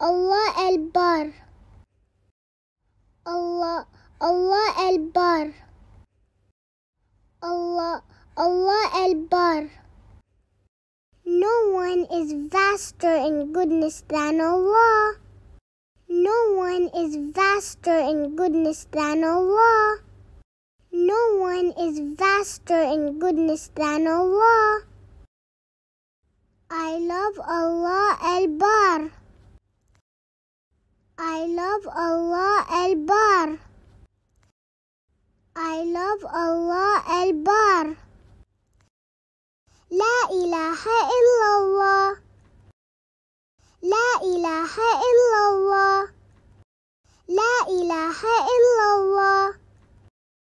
al-Bar. Allah. Allah الله bar Allah Allah El Bar. No one is vaster in goodness than Allah. No one is vaster in goodness than Allah. No one is vaster in goodness than Allah. I love Allah El Bar. I love Allah البار I love Allah البار لا إله إلا الله لا إله إلا الله لا إله إلا